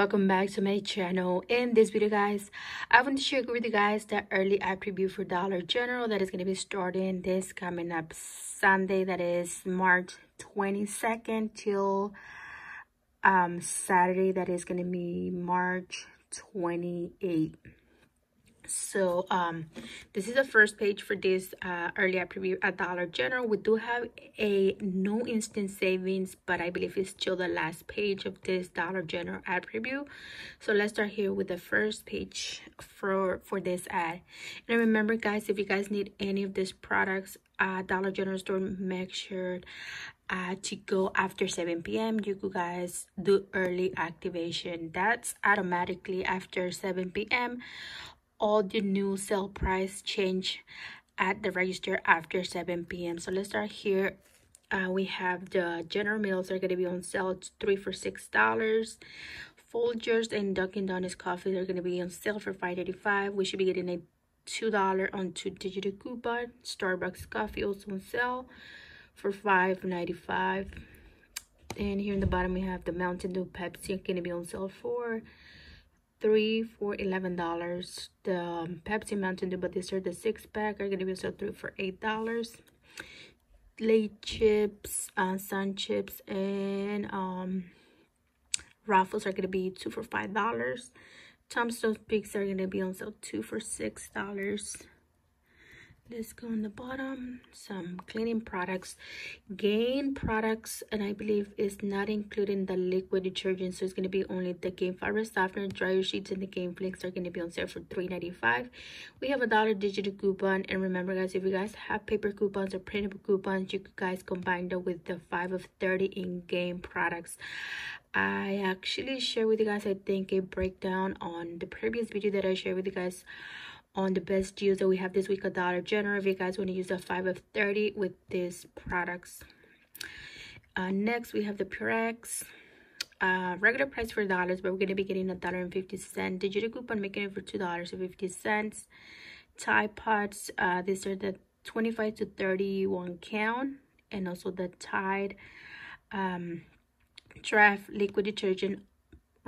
welcome back to my channel in this video guys i want to share with you guys the early app preview for dollar general that is going to be starting this coming up sunday that is march 22nd till um saturday that is going to be march 28th so um this is the first page for this uh early app at dollar general we do have a no instant savings but i believe it's still the last page of this dollar general ad review so let's start here with the first page for for this ad and remember guys if you guys need any of these products uh dollar general store make sure uh, to go after 7 p.m. You guys do early activation. That's automatically after 7 p.m all the new sale price change at the register after 7 p.m. So let's start here. Uh, we have the General meals are going to be on sale three for six dollars. Folgers and Dunkin' Donuts coffee are going to be on sale for five eighty five. We should be getting a two dollar on two digit coupon. Starbucks coffee also on sale for five ninety five. And here in the bottom we have the Mountain Dew Pepsi going to be on sale for three for eleven dollars the um, pepsi mountain dew but these are the six pack are gonna be sold three for eight dollars lay chips uh, sun chips and um raffles are gonna be two for five dollars tombstone peaks are gonna be on sale two for six dollars let's go on the bottom some cleaning products gain products and i believe is not including the liquid detergent so it's going to be only the gain fiber softener dryer sheets and the gain flakes are going to be on sale for 3.95 we have a dollar digital coupon and remember guys if you guys have paper coupons or printable coupons you guys combine them with the five of 30 in gain products i actually share with you guys i think a breakdown on the previous video that i shared with you guys on the best deals that we have this week at Dollar General if you guys want to use the 5 of 30 with these products. Uh, next, we have the Purex. Uh, regular price for dollars, but we're going to be getting a dollar and fifty cent. Digital coupon making it for two dollars and fifty cents. Tide pods. uh, these are the 25 to 31 count, and also the Tide um, draft liquid detergent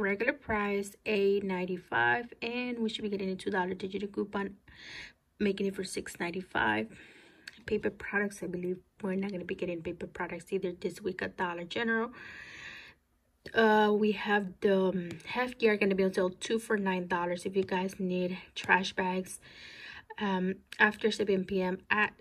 regular price a 95 and we should be getting a $2 digital coupon making it for six ninety five. paper products i believe we're not going to be getting paper products either this week at dollar general uh we have the um, half gear gonna be on sale two for nine dollars if you guys need trash bags um after 7 p.m at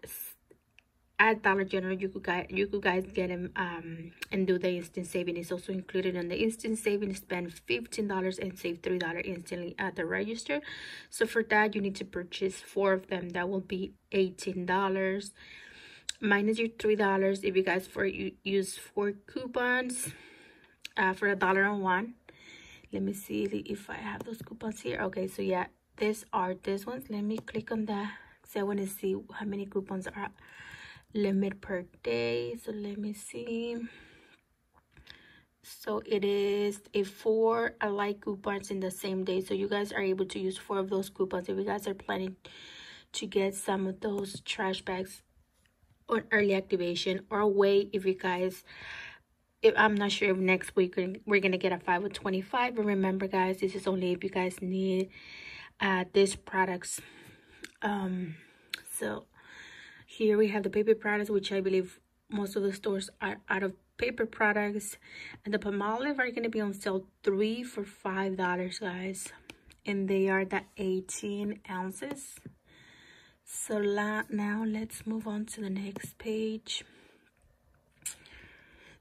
at Dollar General, you could guys you could guys get them um and do the instant saving. It's also included on in the instant saving. Spend fifteen dollars and save three dollar instantly at the register. So for that, you need to purchase four of them. That will be eighteen dollars minus your three dollars if you guys for you use four coupons uh for a dollar on one. Let me see if I have those coupons here. Okay, so yeah, these are these ones. Let me click on that because I want to see how many coupons are limit per day so let me see so it is a four alike coupons in the same day so you guys are able to use four of those coupons if you guys are planning to get some of those trash bags on early activation or wait if you guys if i'm not sure if next week we're gonna get a 5 with 25 but remember guys this is only if you guys need uh these products um so here we have the paper products, which I believe most of the stores are out of paper products. And the palm are going to be on sale 3 for $5, guys. And they are the 18 ounces. So la now let's move on to the next page.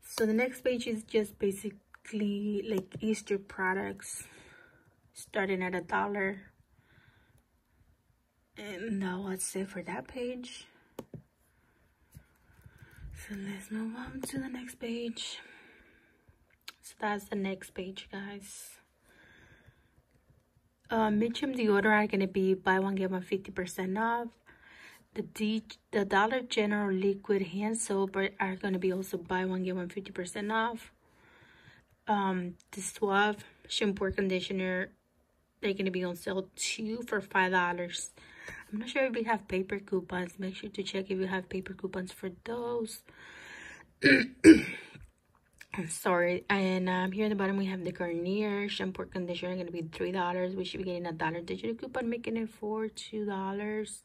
So the next page is just basically like Easter products starting at a dollar. And now that's it for that page let's move on to the next page so that's the next page guys uh, the deodorant are gonna be buy one get one 50% off. The D the Dollar General liquid hand soap are, are gonna be also buy one get one 50% off. Um, the Suave shampoo conditioner they're gonna be on sale two for five dollars i'm not sure if we have paper coupons make sure to check if you have paper coupons for those I'm sorry and um here at the bottom we have the garnier shampoo conditioner gonna be three dollars we should be getting a dollar digital coupon making it for two dollars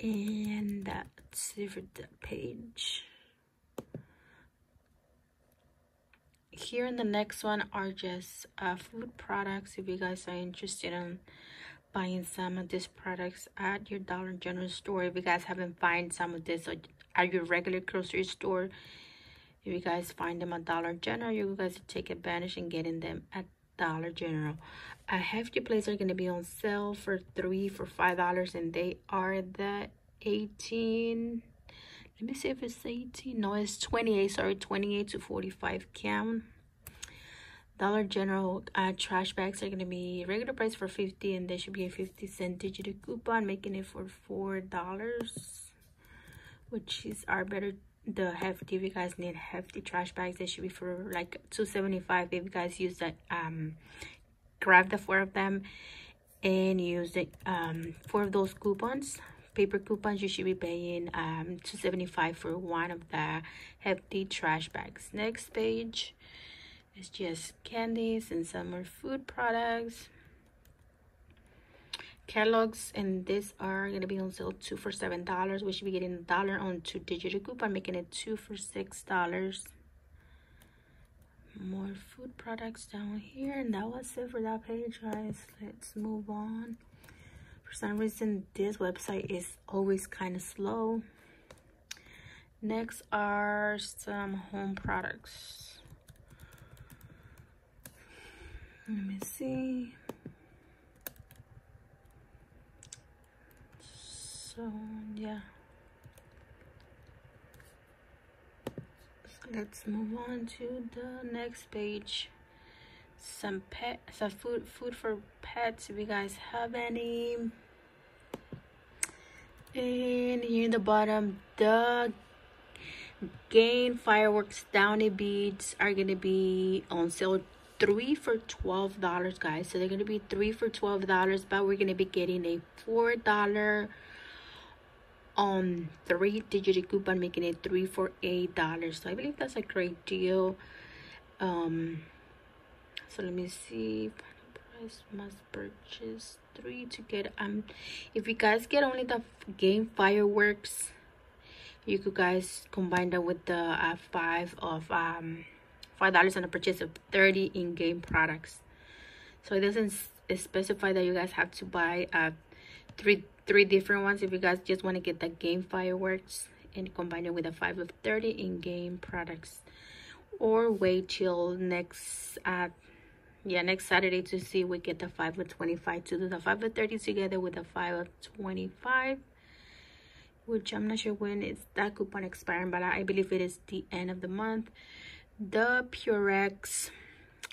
and that's it for page here in the next one are just uh, food products if you guys are interested in buying some of these products at your Dollar General store. If you guys haven't find some of this at your regular grocery store, if you guys find them at Dollar General, you guys take advantage in getting them at Dollar General. A hefty place are going to be on sale for three for five dollars, and they are the 18. Let me see if it's 18. No, it's 28. Sorry, 28 to 45 count. Dollar General uh, trash bags are gonna be regular price for 50 and they should be a 50 cent digital coupon making it for four dollars which is our better the hefty if you guys need hefty trash bags they should be for like 275 if you guys use that um grab the four of them and use the um four of those coupons paper coupons you should be paying um 275 for one of the hefty trash bags next page it's just candies and some more food products. catalogs, and these are gonna be on sale two for seven dollars. We should be getting a dollar on two digital coupon, making it two for six dollars. More food products down here, and that was it for that page, guys. Let's move on. For some reason, this website is always kind of slow. Next are some home products. Let me see. So yeah. So let's move on to the next page. Some pet, some food, food for pets. If you guys have any. And here in the bottom, the game Fireworks Downy Beads are gonna be on sale three for twelve dollars guys so they're gonna be three for twelve dollars but we're gonna be getting a four dollar um three digit coupon making it three for eight dollars so i believe that's a great deal um so let me see price must purchase three to get um if you guys get only the game fireworks you could guys combine that with the uh, five of um $5 on the purchase of 30 in-game products. So it doesn't specify that you guys have to buy uh, three three different ones if you guys just want to get the game fireworks and combine it with a 5 of 30 in-game products or wait till next uh yeah next saturday to see we get the 5 of 25 to do the 5 of 30 together with the 5 of 25 which i'm not sure when it's that coupon expiring but i believe it is the end of the month the purex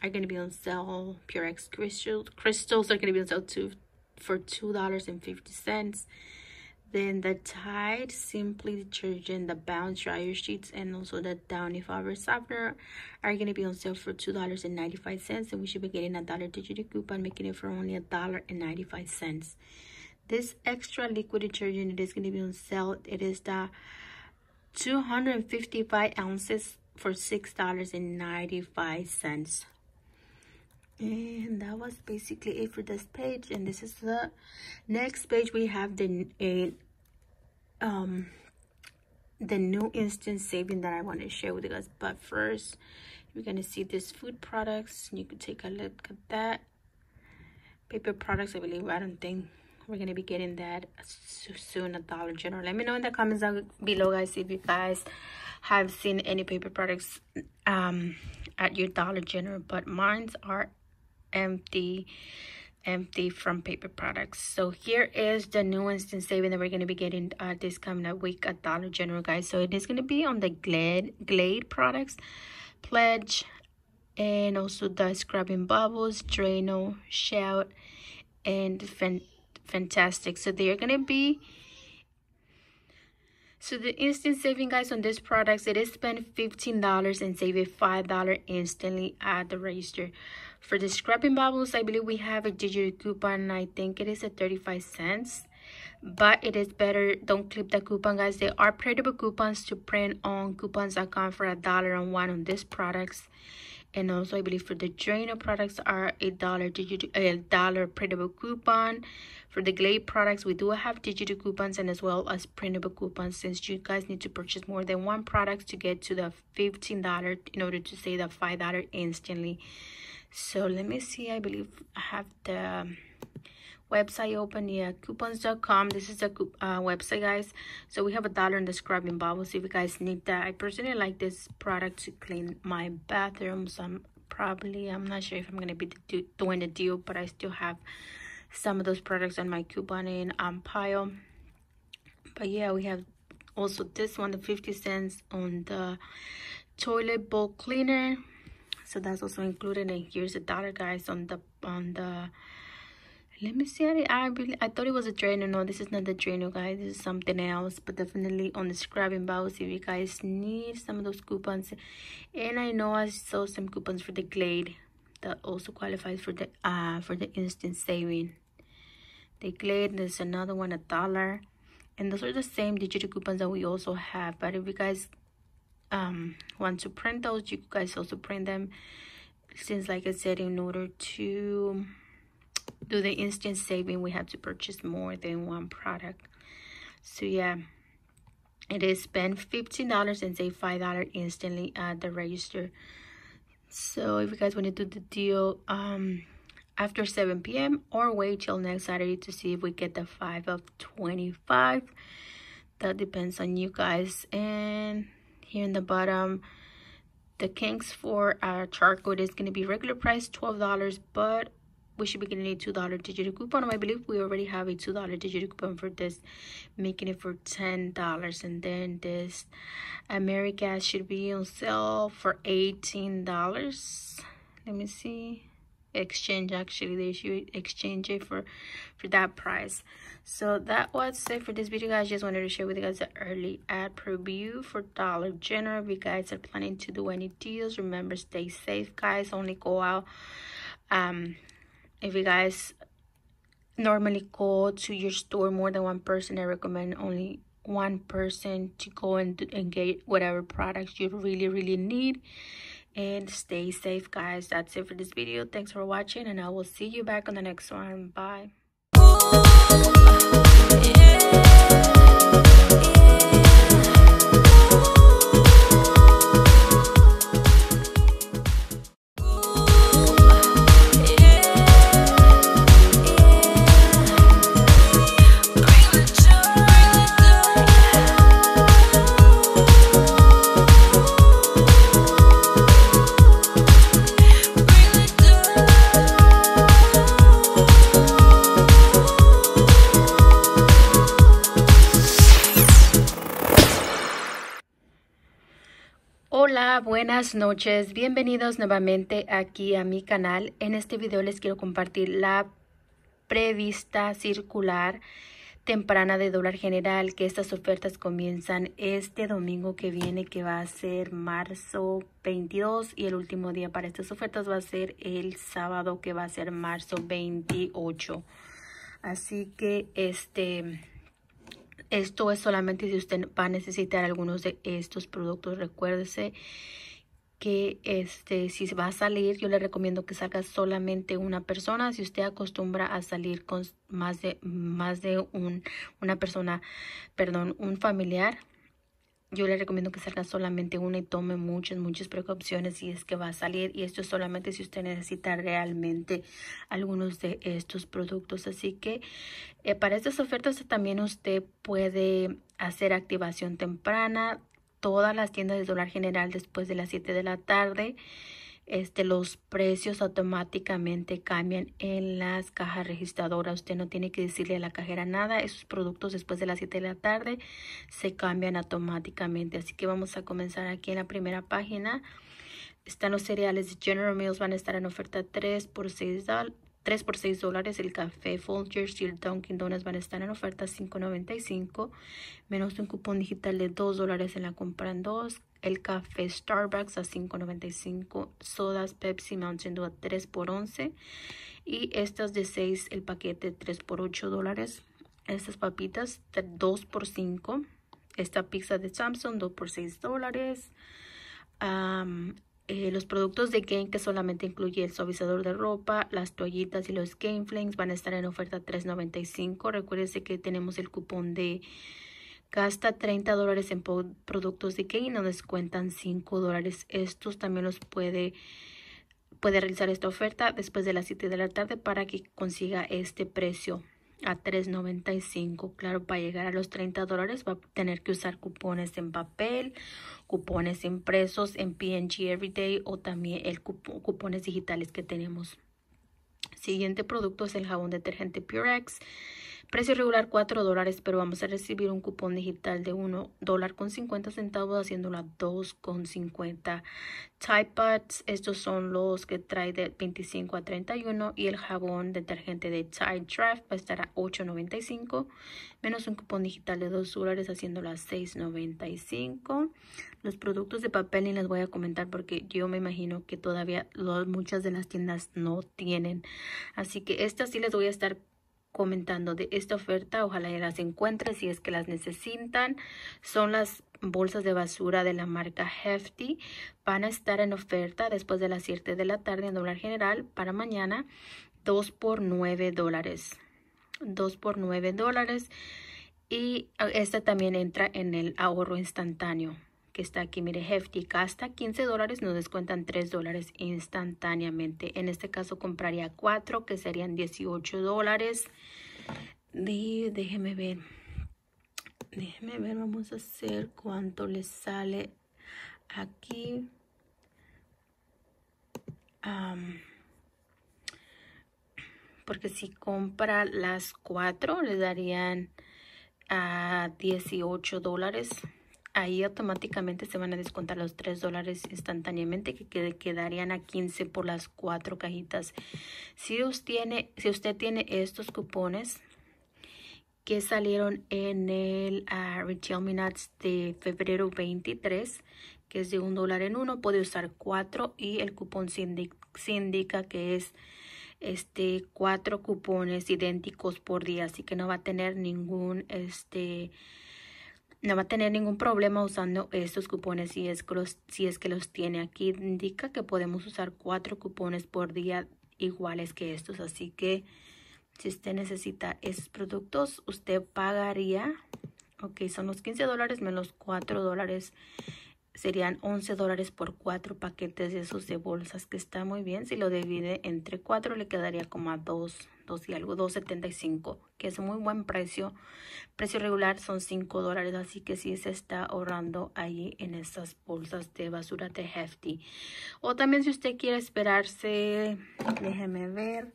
are gonna be on sale purex crystals crystals are gonna be on sale too for two dollars and fifty cents then the tide simply detergent the bounce dryer sheets and also the downy fabric softener are gonna be on sale for two dollars and 95 cents and we should be getting a dollar digital coupon making it for only a dollar and 95 cents this extra liquid detergent it is going to be on sale it is the 255 ounces for $6.95 and that was basically it for this page and this is the next page we have the a um the new instant saving that i want to share with you guys but first you're gonna see this food products you can take a look at that paper products i believe i don't think we're gonna be getting that soon at dollar general let me know in the comments down below guys if you guys have seen any paper products um at your dollar general but mines are empty empty from paper products so here is the new instant saving that we're going to be getting uh, this coming up week at dollar general guys so it is going to be on the glade glade products pledge and also the scrubbing bubbles Draino, shout and Fen fantastic so they're gonna be so the instant saving guys on this product it is spend $15 and save a $5 instantly at the register. For the scrubbing bubbles, I believe we have a digital coupon. I think it is at 35 cents. But it is better don't clip the coupon guys. They are printable coupons to print on coupons.com for a dollar on one on these products and also i believe for the Drano products are a dollar digital a dollar printable coupon for the glade products we do have digital coupons and as well as printable coupons since you guys need to purchase more than one product to get to the 15 dollar in order to save the five dollar instantly so let me see i believe i have the website open yeah coupons.com this is the uh, website guys so we have a dollar in the scrubbing bubbles if you guys need that i personally like this product to clean my bathroom so i'm probably i'm not sure if i'm gonna be do doing a deal but i still have some of those products on my couponing um pile but yeah we have also this one the 50 cents on the toilet bowl cleaner so that's also included and here's a dollar guys on the on the let me see I, I really i thought it was a trainer. no this is not the trainer, guys this is something else but definitely on the scrubbing bowls if you guys need some of those coupons and i know i saw some coupons for the glade that also qualifies for the uh for the instant saving the glade there's another one a dollar and those are the same digital coupons that we also have but if you guys um want to print those you guys also print them since like i said in order to do the instant saving we have to purchase more than one product so yeah it is spend $15 and save $5 instantly at the register so if you guys want to do the deal um after 7 p.m or wait till next saturday to see if we get the 5 of 25 that depends on you guys and here in the bottom the kinks for uh, charcoal is going to be regular price $12 but we should be getting a two dollar digital coupon i believe we already have a two dollar digital coupon for this making it for ten dollars and then this america should be on sale for 18 dollars let me see exchange actually they should exchange it for for that price so that was it for this video guys just wanted to share with you guys the early ad preview for dollar general if you guys are planning to do any deals remember stay safe guys only go out um if you guys normally go to your store more than one person i recommend only one person to go and, and get whatever products you really really need and stay safe guys that's it for this video thanks for watching and i will see you back on the next one bye noches, bienvenidos nuevamente aquí a mi canal. En este video les quiero compartir la prevista circular temprana de dólar general, que estas ofertas comienzan este domingo que viene, que va a ser marzo 22 y el último día para estas ofertas va a ser el sábado, que va a ser marzo 28. Así que este... Esto es solamente si usted va a necesitar algunos de estos productos. Recuérdese que este, si va a salir, yo le recomiendo que salga solamente una persona. Si usted acostumbra a salir con más de, más de una persona, perdón, un familiar, yo le recomiendo que salga solamente una y tome muchas, muchas precauciones si es que va a salir. Y esto es solamente si usted necesita realmente algunos de estos productos. Así que eh, para estas ofertas también usted puede hacer activación temprana, todas las tiendas de dólar general después de las 7 de la tarde. Este, los precios automáticamente cambian en las cajas registradoras. Usted no tiene que decirle a la cajera nada. Esos productos después de las 7 de la tarde se cambian automáticamente. Así que vamos a comenzar aquí en la primera página. Están los cereales de General Mills, van a estar en oferta 3 por 6, 3 por 6 dólares. El café Folgers y el Dunkin' Donuts van a estar en oferta 5.95, menos un cupón digital de 2 dólares en la compra en 2. El café Starbucks a 5.95, sodas Pepsi Mountain Dew a 3 por 11 y estas de 6 el paquete 3 por 8 dólares. Estas papitas 2 x 5. Esta pizza de Samsung 2 por 6 dólares. Eh, los productos de Gain que solamente incluye el suavizador de ropa, las toallitas y los Gain van a estar en oferta $3.95. Recuérdense que tenemos el cupón de gasta 30 dólares en productos de Gain y nos descuentan 5 dólares. Estos también los puede, puede realizar esta oferta después de las 7 de la tarde para que consiga este precio a 3.95. Claro, para llegar a los 30 dólares va a tener que usar cupones en papel, cupones impresos en PNG Everyday o también el cupones digitales que tenemos. Siguiente producto es el jabón detergente Purex. Precio regular 4 dólares, pero vamos a recibir un cupón digital de 1 dólar con 50 centavos, haciéndola 2 con 50. Tide estos son los que trae de 25 a 31 y el jabón detergente de Tide Draft va a estar a 8.95 menos un cupón digital de 2 dólares, haciéndola a 6.95. Los productos de papel ni les voy a comentar porque yo me imagino que todavía muchas de las tiendas no tienen. Así que estas sí les voy a estar comentando de esta oferta. Ojalá ya las encuentren si es que las necesitan. Son las bolsas de basura de la marca Hefty. Van a estar en oferta después de las 7 de la tarde en dólar general para mañana. 2 por 9 dólares. 2 por 9 dólares. Y ah, esta también entra en el ahorro instantáneo que está aquí, mire, Hefty, hasta 15 dólares, nos descuentan 3 dólares instantáneamente. En este caso compraría 4, que serían 18 dólares. déjeme ver, déjeme ver, vamos a hacer cuánto les sale aquí. porque si compra las 4, le darían a ah, 18 dólares ahí automáticamente se van a descontar los 3 dólares instantáneamente que quedarían a 15 por las cuatro cajitas. Si usted tiene, estos cupones que salieron en el ah, Retail Minutes de febrero 23, que es de un dólar en uno, puede usar cuatro y el cupón síndica que es este cuatro cupones idénticos por día, así que no va a tener ningún este no va a tener ningún problema usando estos cupones si es, que los, si es que los tiene. Aquí indica que podemos usar cuatro cupones por día iguales que estos. Así que si usted necesita esos productos, usted pagaría, ok, son los 15 dólares menos 4 dólares. Serían 11 dólares por cuatro paquetes de esos de bolsas, que está muy bien. Si lo divide entre cuatro, le quedaría como a 2 y algo, 2.75, que es muy buen precio. Precio regular son 5 dólares, así que si se está ahorrando ahí en esas bolsas de basura de Hefty. O también si usted quiere esperarse, déjeme ver.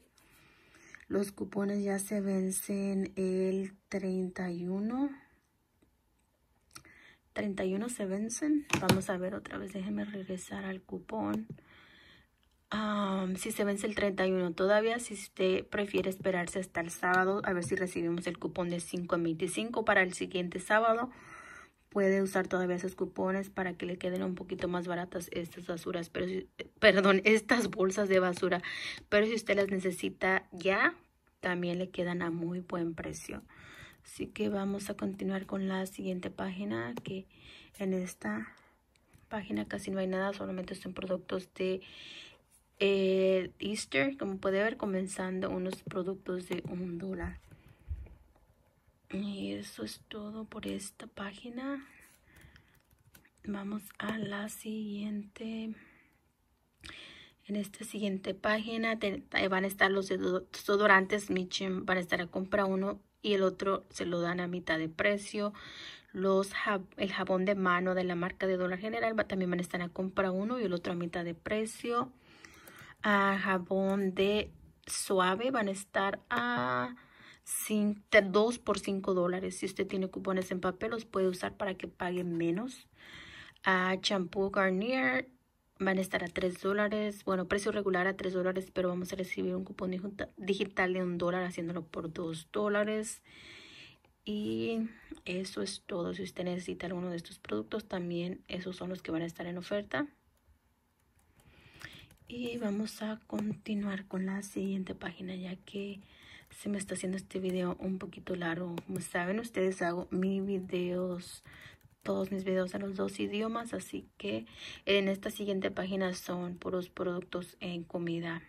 Los cupones ya se vencen el 31. 31 se vencen. Vamos a ver otra vez. Déjeme regresar al cupón si se vence el 31 todavía, si usted prefiere esperarse hasta el sábado, a ver si recibimos el cupón de 5 en 25 para el siguiente sábado, puede usar todavía esos cupones para que le queden un poquito más baratas estas basuras, pero perdón, estas bolsas de basura. Pero si usted las necesita ya, también le quedan a muy buen precio. Así que vamos a continuar con la siguiente página, que en esta página casi no hay nada, solamente son productos de eh, Easter, como puede ver, comenzando unos productos de un dólar. Y eso es todo por esta página. Vamos a la siguiente. En esta siguiente página van a estar los desodorantes Michin. Van a estar a compra uno y el otro se lo dan a mitad de precio. Los el jabón de mano de la marca de Dólar General también van a estar a compra uno y el otro a mitad de precio a jabón de suave van a estar a 2 por 5 dólares. Si usted tiene cupones en papel, los puede usar para que pague menos. A champú Garnier van a estar a 3 dólares. Bueno, precio regular a 3 dólares, pero vamos a recibir un cupón digital de 1 dólar haciéndolo por 2 dólares. Y eso es todo. Si usted necesita alguno de estos productos, también esos son los que van a estar en oferta y vamos a continuar con la siguiente página ya que se me está haciendo este video un poquito largo como saben ustedes hago mis videos todos mis videos en los dos idiomas así que en esta siguiente página son puros productos en comida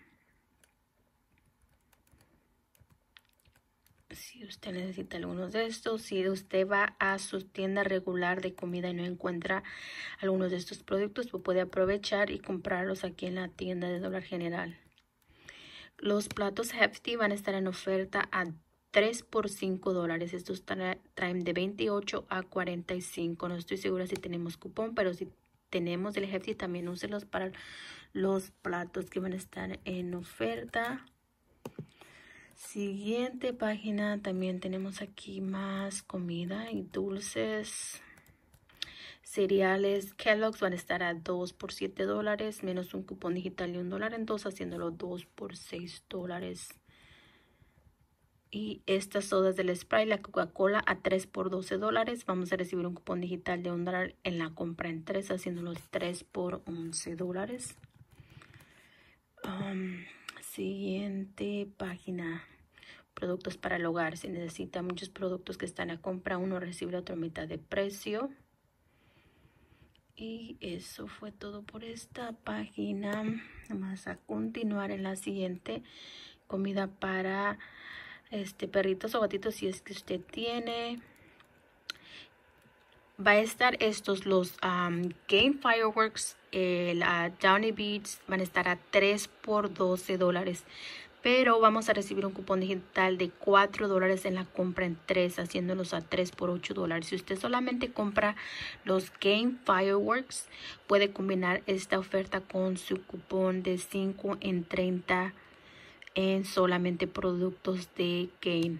si usted necesita algunos de estos, si usted va a su tienda regular de comida y no encuentra algunos de estos productos, puede aprovechar y comprarlos aquí en la tienda de dólar general. Los platos Hefty van a estar en oferta a 3 por 5 dólares. Estos traen de 28 a 45. No estoy segura si tenemos cupón, pero si tenemos el Hefty también úselos para los platos que van a estar en oferta. Siguiente página también tenemos aquí más comida y dulces. Cereales Kellogg's van a estar a 2 por 7 dólares, menos un cupón digital de 1 dólar en dos, haciéndolo 2 por 6 dólares. Y estas sodas del Sprite, la Coca-Cola a 3 por 12 dólares. Vamos a recibir un cupón digital de 1 dólar en la compra en 3, haciéndolo 3 por 11 dólares. Um, siguiente página productos para el hogar. Si necesita muchos productos que están a compra, uno recibe la otra mitad de precio. Y eso fue todo por esta página. Vamos a continuar en la siguiente comida para este perritos o gatitos si es que usted tiene. Va a estar estos, los um, Game Fireworks, el eh, Downy Beats, van a estar a 3 por 12 dólares pero vamos a recibir un cupón digital de 4 dólares en la compra en 3, haciéndolos a 3 por 8 dólares. Si usted solamente compra los Game Fireworks, puede combinar esta oferta con su cupón de 5 en 30 en solamente productos de Game.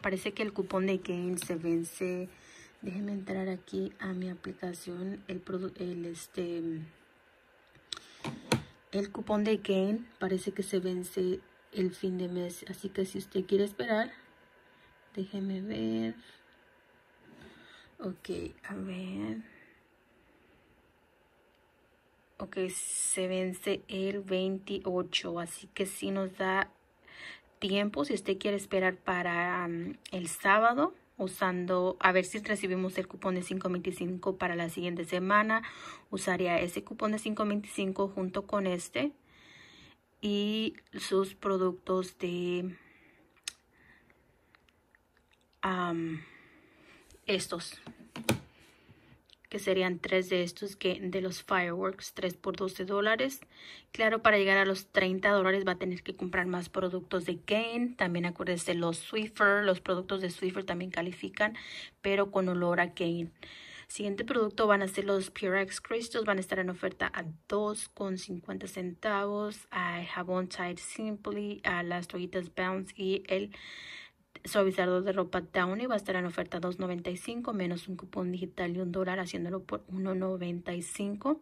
parece que el cupón de Game se vence. Déjenme entrar aquí a mi aplicación. El, el este el cupón de Gain parece que se vence el fin de mes, así que si usted quiere esperar, déjeme ver. Ok, a ver. Ok, se vence el 28, así que si nos da tiempo, si usted quiere esperar para mm, el sábado, usando, a ver si recibimos el cupón de 525 para la siguiente semana. Usaría ese cupón de 525 junto con este y sus productos de estos que serían tres de estos de los fireworks, tres por 12 dólares. Claro, para llegar a los 30 dólares va a tener que comprar más productos de Gain. También acuérdense los Swiffer, los productos de Swiffer también califican, pero con olor a Gain. Siguiente producto van a ser los Purex Crystals, van a estar en oferta a 2.50 centavos, a jabón Tide Simply, a las toallitas Bounce y el Suavizador de ropa y va a estar en oferta 2.95 menos un cupón digital y un dólar haciéndolo por 1.95.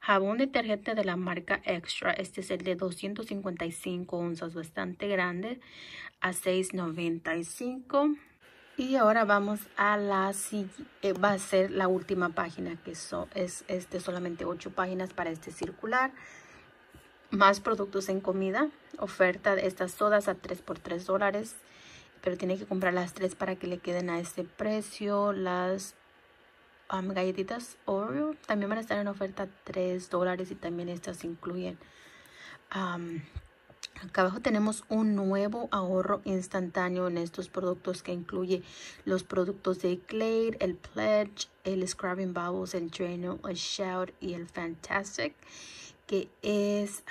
Jabón detergente de la marca Extra. Este es el de 255 onzas, bastante grande, a 6.95. Y ahora vamos a la siguiente, eh, va a ser la última página que es este solamente ocho páginas para este circular más productos en comida. Oferta de estas sodas a 3 por 3 dólares pero tiene que comprar las tres para que le queden a este precio. Las um, galletitas Oreo también van a estar en oferta 3 dólares y también estas incluyen. Um, acá abajo tenemos un nuevo ahorro instantáneo en estos productos que incluye los productos de Glade, el Pledge, el Scrubbing Bubbles, el Drano, el Shout y el Fantastic que es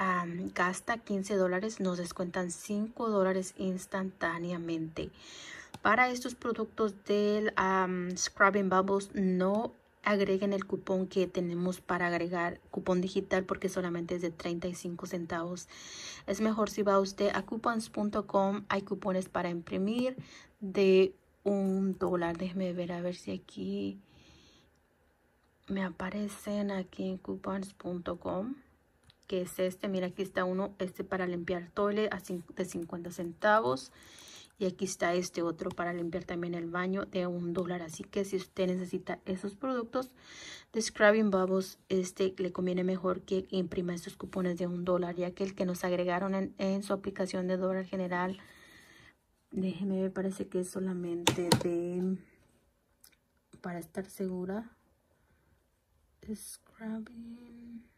gasta 15 dólares, nos descuentan 5 dólares instantáneamente. Para estos productos del Scrubbing Bubbles no agreguen el cupón que tenemos para agregar cupón digital porque solamente es de 35 centavos. Es mejor si va usted a coupons.com, hay cupones para imprimir de un dólar. Déjeme ver a ver si aquí me aparecen aquí en coupons.com que es este. Mira, aquí está uno, este para limpiar toile de 50 centavos. Y aquí está este otro para limpiar también el baño de un dólar. Así que si usted necesita esos productos de Scrubbing Bubbles, este le conviene mejor que imprima estos cupones de un dólar, ya que el que nos agregaron en, su aplicación de dólar general, déjeme me parece que es solamente de, para estar segura, Scrubbing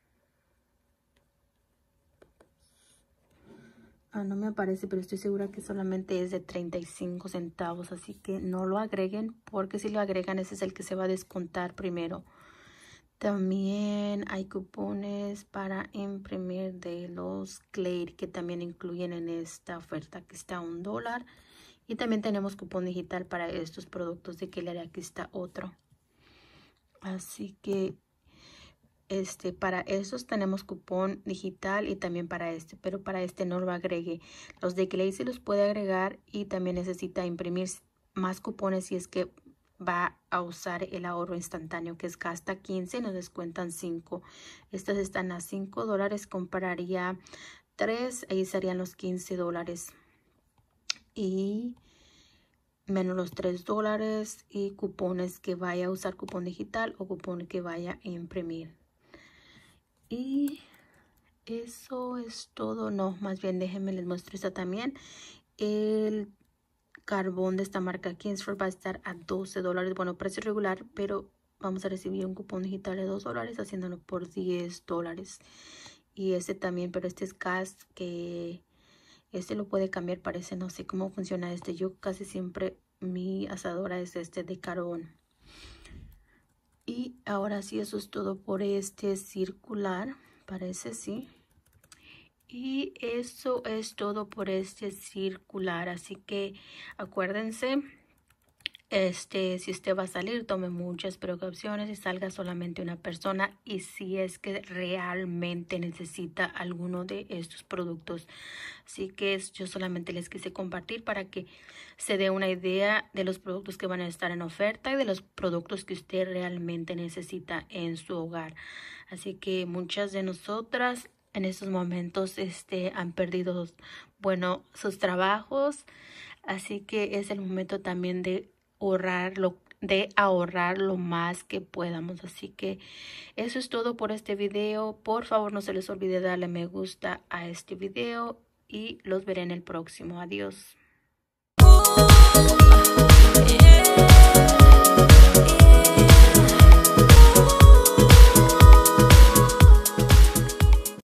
Ah, no me aparece, pero estoy segura que solamente es de 35 centavos, así que no lo agreguen, porque si lo agregan ese es el que se va a descontar primero. También hay cupones para imprimir de los Clair que también incluyen en esta oferta que está un dólar. Y también tenemos cupón digital para estos productos de Clair, aquí está otro. Así que este, para esos tenemos cupón digital y también para este, pero para este no lo agregue. Los de se los puede agregar y también necesita imprimir más cupones si es que va a usar el ahorro instantáneo que es gasta 15 y nos descuentan 5. Estas están a 5 dólares, compraría 3, ahí serían los 15 dólares. Y menos los 3 dólares y cupones que vaya a usar cupón digital o cupón que vaya a imprimir y eso es todo no más bien déjenme les muestro esta también el carbón de esta marca Kingsford va a estar a 12 dólares bueno precio regular pero vamos a recibir un cupón digital de 2 dólares haciéndolo por 10 dólares y este también pero este es cast que este lo puede cambiar parece no sé cómo funciona este yo casi siempre mi asadora es este de carbón y ahora sí eso es todo por este circular parece sí y eso es todo por este circular así que acuérdense este, si usted va a salir, tome muchas precauciones y salga solamente una persona y si es que realmente necesita alguno de estos productos. Así que yo solamente les quise compartir para que se dé una idea de los productos que van a estar en oferta y de los productos que usted realmente necesita en su hogar. Así que muchas de nosotras en estos momentos este, han perdido, bueno, sus trabajos. Así que es el momento también de ahorrar lo, de ahorrar lo más que podamos. Así que eso es todo por este video. Por favor, no se les olvide darle me gusta a este video y los veré en el próximo. Adiós.